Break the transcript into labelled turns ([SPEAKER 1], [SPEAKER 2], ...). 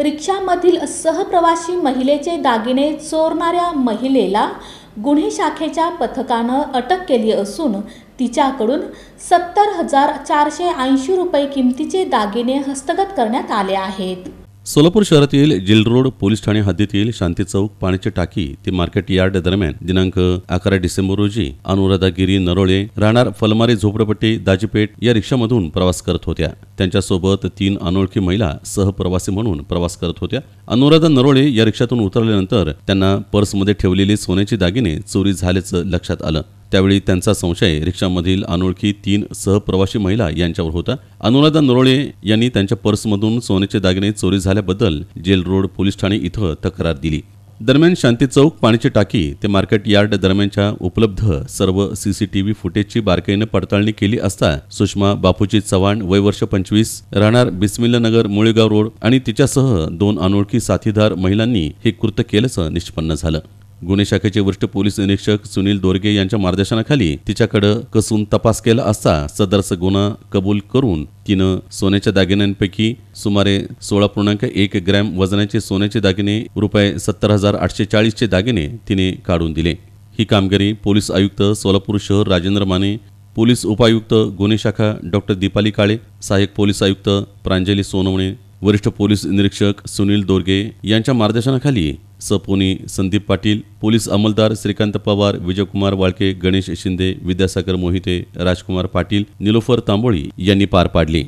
[SPEAKER 1] रिक्षामधील सहप्रवासी महिलेचे दागिने चोरणाऱ्या महिलेला गुन्हे शाखेच्या पथकानं अटक केली असून तिच्याकडून सत्तर हजार चारशे ऐंशी रुपये किमतीचे दागिने हस्तगत करण्यात आले आहेत
[SPEAKER 2] सोलापूर शहरातील जिल रोड पोलीस ठाणे हद्दीतील शांती चौक पाण्याची टाकी ते मार्केट यार्ड दरम्यान दिनांक अकरा डिसेंबर रोजी अनुराधागिरी नरोळे राहणार फलमारी झोपडपट्टी दाजीपेठ या रिक्षामधून प्रवास करत होत्या त्यांच्यासोबत तीन अनोळखी महिला सहप्रवासी म्हणून प्रवास करत होत्या अनुराधा नरोळे या रिक्षातून उतरल्यानंतर त्यांना पर्समध्ये ठेवलेली सोन्याची दागिने चोरी झाल्याचं लक्षात आलं त्यावेळी त्यांचा संशय रिक्षामधील अनोळखी तीन सहप्रवासी महिला यांच्यावर होता अनुराधा नरोळे यांनी त्यांच्या पर्समधून सोन्याचे दागिने चोरी झाल्याबद्दल जेल रोड पोलीस ठाणे इथं तक्रार दिली दरम्यान शांती चौक पाण्याची टाकी ते मार्केट यार्ड दरम्यानच्या उपलब्ध सर्व सीसीटीव्ही फुटेजची बारकाईनं पडताळणी केली असता सुषमा बापूजी चव्हाण वय वर्ष पंचवीस राहणार बिस्मिल्लनगर मुळेगाव रोड आणि तिच्यासह दोन अनोळखी साथीदार महिलांनी हे कृत्य केल्याचं निष्पन्न झालं गुन्हे शाखेचे वरिष्ठ पोलीस निरीक्षक सुनील दोरगे यांच्या मार्गदर्शनाखाली तिच्याकडे कसून तपास केला असता सदरचा गुन्हा कबूल करून तिनं सोन्याच्या दागिन्यांपैकी सुमारे सोळा पूर्णांक एक ग्रॅम वजनाचे सोन्याचे दागिने रुपये सत्तर हजार आठशे चाळीसचे दागिने तिने काढून दिले ही कामगिरी पोलीस आयुक्त सोलापूर शहर राजेंद्र माने पोलीस उपायुक्त गुन्हे शाखा डॉक्टर दीपाली काळे सहाय्यक पोलीस आयुक्त प्रांजली सोनवणे वरिष्ठ पोलीस निरीक्षक सुनील दोरगे यांच्या मार्गदर्शनाखाली सपोनी संदीप पाटील पोलीस अंमलदार श्रीकांत पवार विजयकुमार वाळके गणेश शिंदे विद्यासागर मोहिते राजकुमार पाटील निलोफर तांबोळी यांनी पार पाडली